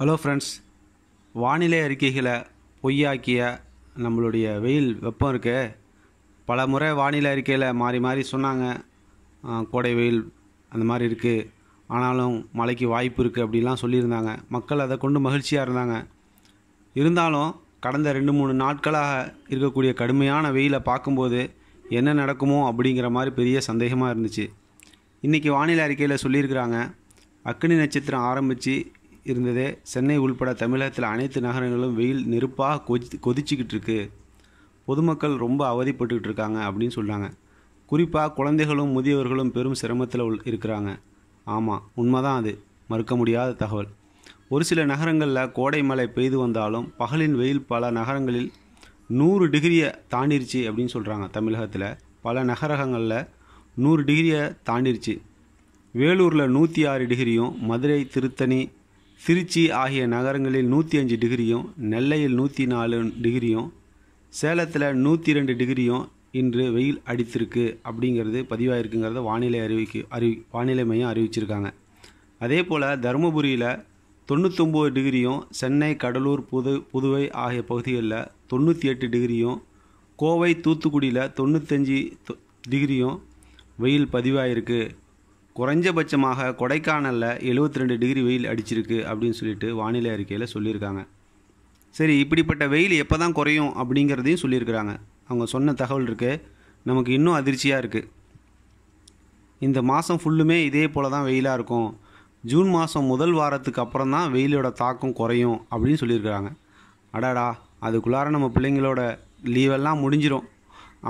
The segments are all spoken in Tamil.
ஹலோ ஃப்ரெண்ட்ஸ் வானிலை அறிக்கைகளை பொய்யாக்கிய நம்மளுடைய வெயில் வெப்பம் இருக்கு பல முறை வானிலை அறிக்கையில் மாறி மாறி சொன்னாங்க கோடை வெயில் அந்த மாதிரி இருக்குது ஆனாலும் மழைக்கு வாய்ப்பு இருக்குது அப்படிலாம் சொல்லியிருந்தாங்க மக்கள் அதை கொண்டு மகிழ்ச்சியாக இருந்தாங்க இருந்தாலும் கடந்த ரெண்டு மூணு நாட்களாக இருக்கக்கூடிய கடுமையான வெயிலை பார்க்கும்போது என்ன நடக்குமோ அப்படிங்கிற மாதிரி பெரிய சந்தேகமாக இருந்துச்சு இன்றைக்கி வானிலை அறிக்கையில் சொல்லியிருக்கிறாங்க அக்னி நட்சத்திரம் ஆரம்பித்து இருந்தது சென்னை உள்பட தமிழகத்தில் அனைத்து நகரங்களும் வெயில் நெருப்பாக கொதி கொதிச்சிக்கிட்டு இருக்கு பொதுமக்கள் ரொம்ப அவதிப்பட்டுக்கிட்டு இருக்காங்க அப்படின்னு சொல்கிறாங்க குறிப்பாக குழந்தைகளும் முதியவர்களும் பெரும் சிரமத்தில் உள் இருக்கிறாங்க ஆமாம் உண்மைதான் அது மறுக்க முடியாத தகவல் ஒரு சில நகரங்களில் கோடை மழை பெய்து வந்தாலும் பகலின் வெயில் பல நகரங்களில் நூறு டிகிரியை தாண்டிருச்சு அப்படின்னு சொல்கிறாங்க தமிழகத்தில் பல நகரங்களில் நூறு டிகிரியை தாண்டிருச்சு வேலூரில் நூற்றி ஆறு டிகிரியும் மதுரை திருத்தணி திருச்சி ஆகிய நகரங்களில் நூற்றி அஞ்சு டிகிரியும் நெல்லையில் நூற்றி நாலு டிகிரியும் சேலத்தில் நூற்றி ரெண்டு டிகிரியும் இன்று வெயில் அடித்திருக்கு அப்படிங்கிறது பதிவாயிருக்குங்கிறத வானிலை அறிவிக்கு அறிவி வானிலை மையம் அறிவிச்சிருக்காங்க அதே போல் தருமபுரியில் தொண்ணூத்தொம்பது டிகிரியும் சென்னை கடலூர் புது புதுவை ஆகிய பகுதிகளில் தொண்ணூற்றி எட்டு டிகிரியும் கோவை தூத்துக்குடியில் தொண்ணூத்தஞ்சு டிகிரியும் வெயில் பதிவாயிருக்கு குறைஞ்சபட்சமாக கொடைக்கானலில் எழுபத்தி ரெண்டு டிகிரி வெயில் அடிச்சிருக்கு அப்படின்னு சொல்லிட்டு வானிலை அறிக்கையில் சொல்லியிருக்காங்க சரி இப்படிப்பட்ட வெயில் எப்போ தான் குறையும் அப்படிங்கிறதையும் சொல்லியிருக்கிறாங்க அவங்க சொன்ன தகவல் இருக்குது நமக்கு இன்னும் அதிர்ச்சியாக இருக்குது இந்த மாதம் ஃபுல்லுமே இதே போல் தான் வெயிலாக இருக்கும் ஜூன் மாதம் முதல் வாரத்துக்கு அப்புறம் தான் வெயிலோட தாக்கம் குறையும் அப்படின்னு சொல்லியிருக்கிறாங்க அடாடா அதுக்குள்ளார நம்ம பிள்ளைங்களோட லீவெல்லாம் முடிஞ்சிடும்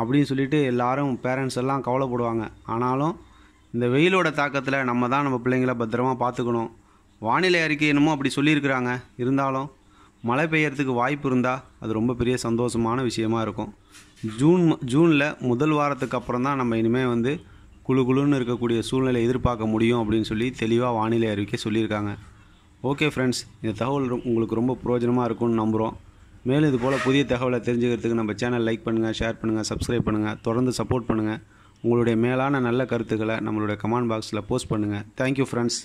அப்படின்னு சொல்லிட்டு எல்லாரும் பேரண்ட்ஸ் எல்லாம் கவலைப்படுவாங்க ஆனாலும் இந்த வெயிலோட தாக்கத்தில் நம்ம தான் நம்ம பிள்ளைங்கள பத்திரமா பார்த்துக்கணும் வானிலை அறிக்கை என்னமோ அப்படி சொல்லியிருக்கிறாங்க இருந்தாலும் மழை பெய்யறதுக்கு வாய்ப்பு இருந்தால் அது ரொம்ப பெரிய சந்தோஷமான விஷயமா இருக்கும் ஜூன் ஜூனில் முதல் வாரத்துக்கு அப்புறம் தான் நம்ம இனிமேல் வந்து குழு குழுன்னு இருக்கக்கூடிய சூழ்நிலை எதிர்பார்க்க முடியும் அப்படின்னு சொல்லி தெளிவாக வானிலை அறிவிக்கை சொல்லியிருக்காங்க ஓகே ஃப்ரெண்ட்ஸ் இந்த தகவல் உங்களுக்கு ரொம்ப பிரயோஜனமாக இருக்கும்னு நம்புகிறோம் மேலும் இது போல் புதிய தகவலை தெரிஞ்சுக்கிறதுக்கு நம்ம சேனல் லைக் பண்ணுங்கள் ஷேர் பண்ணுங்கள் சப்ஸ்கிரைப் பண்ணுங்கள் தொடர்ந்து சப்போர்ட் பண்ணுங்கள் உங்களுடைய மேலான நல்ல கருத்துக்களை நம்மளுடைய கமெண்ட் பாக்ஸில் போஸ்ட் பண்ணுங்கள் தேங்க்யூ ஃப்ரெண்ட்ஸ்